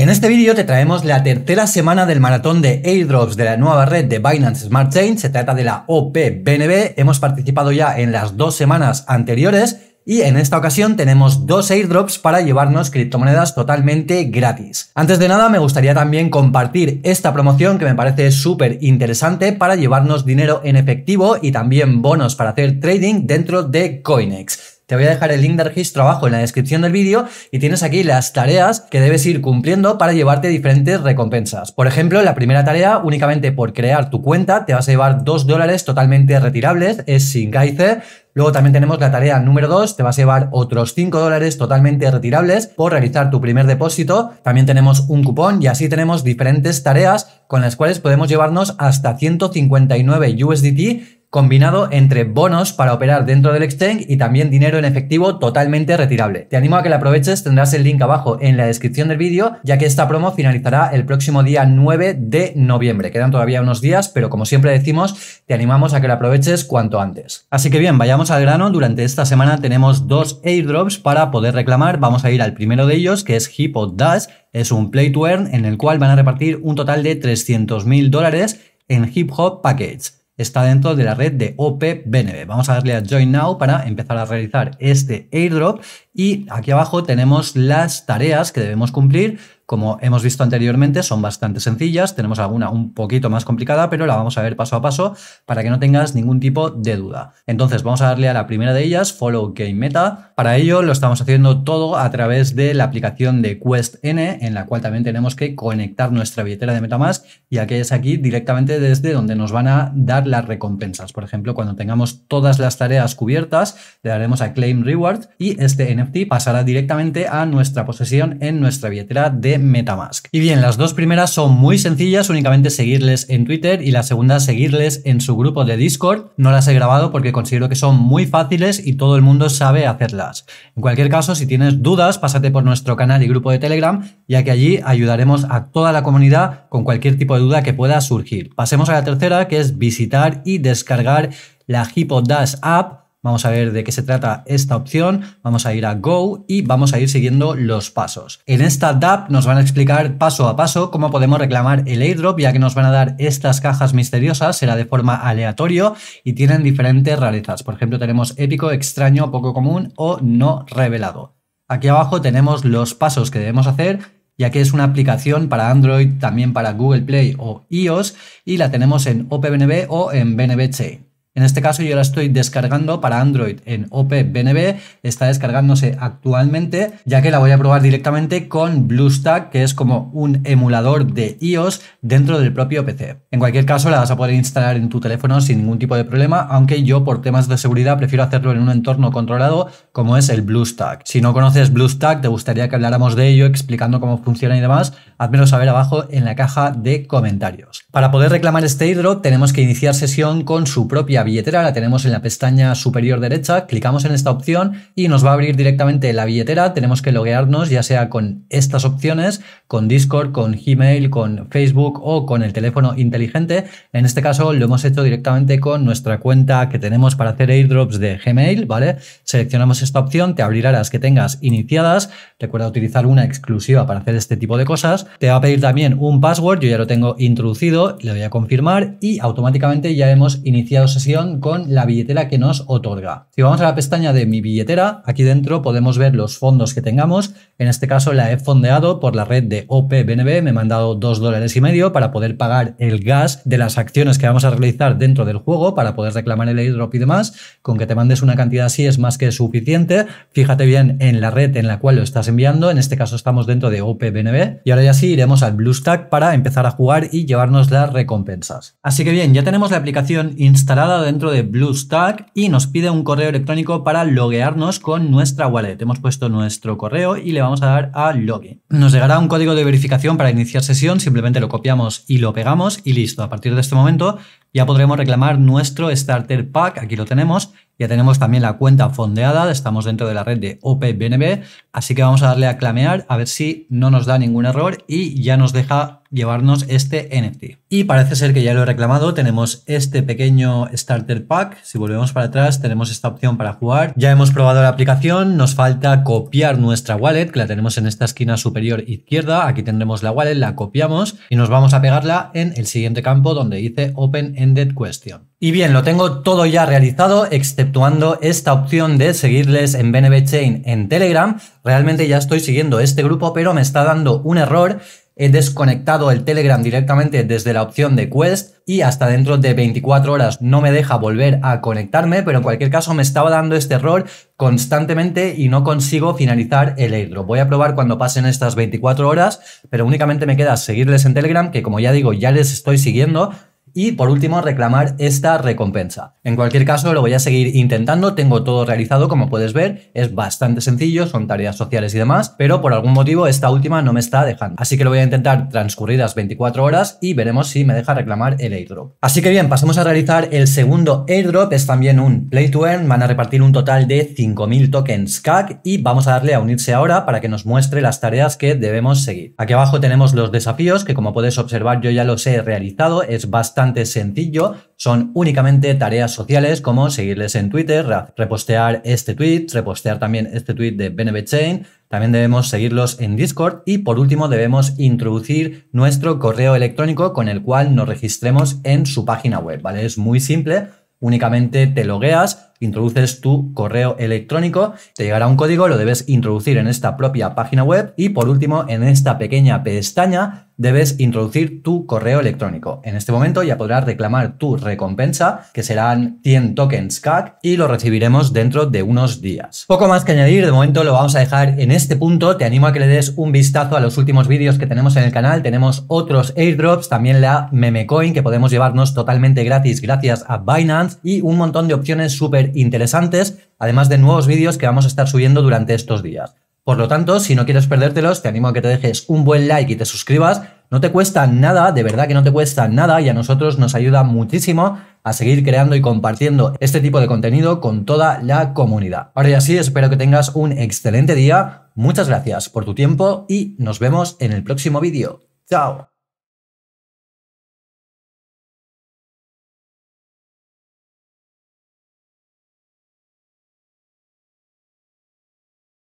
En este vídeo te traemos la tercera semana del maratón de airdrops de la nueva red de Binance Smart Chain. Se trata de la OPBNB. Hemos participado ya en las dos semanas anteriores y en esta ocasión tenemos dos airdrops para llevarnos criptomonedas totalmente gratis. Antes de nada me gustaría también compartir esta promoción que me parece súper interesante para llevarnos dinero en efectivo y también bonos para hacer trading dentro de Coinex. Te voy a dejar el link de registro abajo en la descripción del vídeo y tienes aquí las tareas que debes ir cumpliendo para llevarte diferentes recompensas. Por ejemplo, la primera tarea, únicamente por crear tu cuenta, te vas a llevar 2 dólares totalmente retirables, es sin Gaice, Luego también tenemos la tarea número 2, te vas a llevar otros 5 dólares totalmente retirables por realizar tu primer depósito. También tenemos un cupón y así tenemos diferentes tareas con las cuales podemos llevarnos hasta 159 USDT combinado entre bonos para operar dentro del exchange y también dinero en efectivo totalmente retirable. Te animo a que la aproveches, tendrás el link abajo en la descripción del vídeo, ya que esta promo finalizará el próximo día 9 de noviembre. Quedan todavía unos días, pero como siempre decimos, te animamos a que la aproveches cuanto antes. Así que bien, vayamos al grano. Durante esta semana tenemos dos airdrops para poder reclamar. Vamos a ir al primero de ellos, que es Hippo Dash. Es un play to earn en el cual van a repartir un total de 300.000 dólares en Hip Hop Package está dentro de la red de OP Vamos a darle a Join Now para empezar a realizar este airdrop y aquí abajo tenemos las tareas que debemos cumplir. Como hemos visto anteriormente, son bastante sencillas. Tenemos alguna un poquito más complicada, pero la vamos a ver paso a paso para que no tengas ningún tipo de duda. Entonces vamos a darle a la primera de ellas, Follow Game Meta. Para ello lo estamos haciendo todo a través de la aplicación de Quest N, en la cual también tenemos que conectar nuestra billetera de MetaMask, y que es aquí directamente desde donde nos van a dar las recompensas. Por ejemplo, cuando tengamos todas las tareas cubiertas, le daremos a Claim Reward y este N pasará directamente a nuestra posesión en nuestra billetera de Metamask. Y bien, las dos primeras son muy sencillas, únicamente seguirles en Twitter y la segunda seguirles en su grupo de Discord. No las he grabado porque considero que son muy fáciles y todo el mundo sabe hacerlas. En cualquier caso, si tienes dudas, pásate por nuestro canal y grupo de Telegram, ya que allí ayudaremos a toda la comunidad con cualquier tipo de duda que pueda surgir. Pasemos a la tercera, que es visitar y descargar la hipodash app Vamos a ver de qué se trata esta opción, vamos a ir a Go y vamos a ir siguiendo los pasos. En esta DAP nos van a explicar paso a paso cómo podemos reclamar el airdrop, ya que nos van a dar estas cajas misteriosas, será de forma aleatoria y tienen diferentes rarezas. Por ejemplo, tenemos épico, extraño, poco común o no revelado. Aquí abajo tenemos los pasos que debemos hacer ya que es una aplicación para Android, también para Google Play o iOS, y la tenemos en OPBNB o en BNBc. En este caso yo la estoy descargando para Android en OPBNB. está descargándose actualmente, ya que la voy a probar directamente con BlueStack, que es como un emulador de iOS dentro del propio PC. En cualquier caso la vas a poder instalar en tu teléfono sin ningún tipo de problema, aunque yo por temas de seguridad prefiero hacerlo en un entorno controlado como es el BlueStack. Si no conoces BlueStack, te gustaría que habláramos de ello explicando cómo funciona y demás, házmelo saber abajo en la caja de comentarios. Para poder reclamar este airdrop tenemos que iniciar sesión con su propia la tenemos en la pestaña superior derecha, clicamos en esta opción y nos va a abrir directamente la billetera, tenemos que loguearnos ya sea con estas opciones, con Discord, con Gmail, con Facebook o con el teléfono inteligente. En este caso lo hemos hecho directamente con nuestra cuenta que tenemos para hacer airdrops de Gmail, ¿vale? Seleccionamos esta opción, te abrirá las que tengas iniciadas, recuerda utilizar una exclusiva para hacer este tipo de cosas, te va a pedir también un password, yo ya lo tengo introducido, le voy a confirmar y automáticamente ya hemos iniciado sesión con la billetera que nos otorga. Si vamos a la pestaña de mi billetera, aquí dentro podemos ver los fondos que tengamos. En este caso la he fondeado por la red de OPBNB, me he mandado 2 dólares y medio para poder pagar el gas de las acciones que vamos a realizar dentro del juego para poder reclamar el airdrop y demás. Con que te mandes una cantidad así es más que suficiente. Fíjate bien en la red en la cual lo estás enviando, en este caso estamos dentro de OPBNB. Y ahora ya sí iremos al BlueStack para empezar a jugar y llevarnos las recompensas. Así que bien, ya tenemos la aplicación instalada dentro de BlueStack y nos pide un correo electrónico para loguearnos con nuestra wallet. Hemos puesto nuestro correo y le vamos a dar a login. Nos llegará un código de verificación para iniciar sesión, simplemente lo copiamos y lo pegamos y listo. A partir de este momento ya podremos reclamar nuestro Starter Pack, aquí lo tenemos, ya tenemos también la cuenta fondeada, estamos dentro de la red de opbnb así que vamos a darle a clamear a ver si no nos da ningún error y ya nos deja llevarnos este NFT. Y parece ser que ya lo he reclamado, tenemos este pequeño starter pack, si volvemos para atrás tenemos esta opción para jugar, ya hemos probado la aplicación, nos falta copiar nuestra wallet, que la tenemos en esta esquina superior izquierda, aquí tendremos la wallet, la copiamos y nos vamos a pegarla en el siguiente campo donde dice Open Ended Question. Y bien, lo tengo todo ya realizado, exceptuando esta opción de seguirles en BNB Chain en Telegram. Realmente ya estoy siguiendo este grupo, pero me está dando un error he desconectado el Telegram directamente desde la opción de Quest y hasta dentro de 24 horas no me deja volver a conectarme, pero en cualquier caso me estaba dando este error constantemente y no consigo finalizar el airdrop. Voy a probar cuando pasen estas 24 horas, pero únicamente me queda seguirles en Telegram, que como ya digo, ya les estoy siguiendo, y por último, reclamar esta recompensa. En cualquier caso, lo voy a seguir intentando, tengo todo realizado como puedes ver, es bastante sencillo, son tareas sociales y demás, pero por algún motivo esta última no me está dejando. Así que lo voy a intentar transcurridas 24 horas y veremos si me deja reclamar el airdrop. Así que bien, pasamos a realizar el segundo airdrop, es también un play to earn, van a repartir un total de 5.000 tokens CAC y vamos a darle a unirse ahora para que nos muestre las tareas que debemos seguir. Aquí abajo tenemos los desafíos que como puedes observar yo ya los he realizado, es bastante sencillo. Son únicamente tareas sociales como seguirles en Twitter, repostear este tweet, repostear también este tweet de BNB Chain. También debemos seguirlos en Discord y por último debemos introducir nuestro correo electrónico con el cual nos registremos en su página web, ¿vale? Es muy simple, únicamente te logueas introduces tu correo electrónico, te llegará un código, lo debes introducir en esta propia página web y por último en esta pequeña pestaña debes introducir tu correo electrónico. En este momento ya podrás reclamar tu recompensa, que serán 100 tokens CAC, y lo recibiremos dentro de unos días. Poco más que añadir, de momento lo vamos a dejar en este punto. Te animo a que le des un vistazo a los últimos vídeos que tenemos en el canal. Tenemos otros airdrops, también la memecoin que podemos llevarnos totalmente gratis gracias a Binance y un montón de opciones súper interesantes, además de nuevos vídeos que vamos a estar subiendo durante estos días. Por lo tanto, si no quieres perdértelos, te animo a que te dejes un buen like y te suscribas. No te cuesta nada, de verdad que no te cuesta nada y a nosotros nos ayuda muchísimo a seguir creando y compartiendo este tipo de contenido con toda la comunidad. Ahora ya sí, espero que tengas un excelente día. Muchas gracias por tu tiempo y nos vemos en el próximo vídeo. ¡Chao!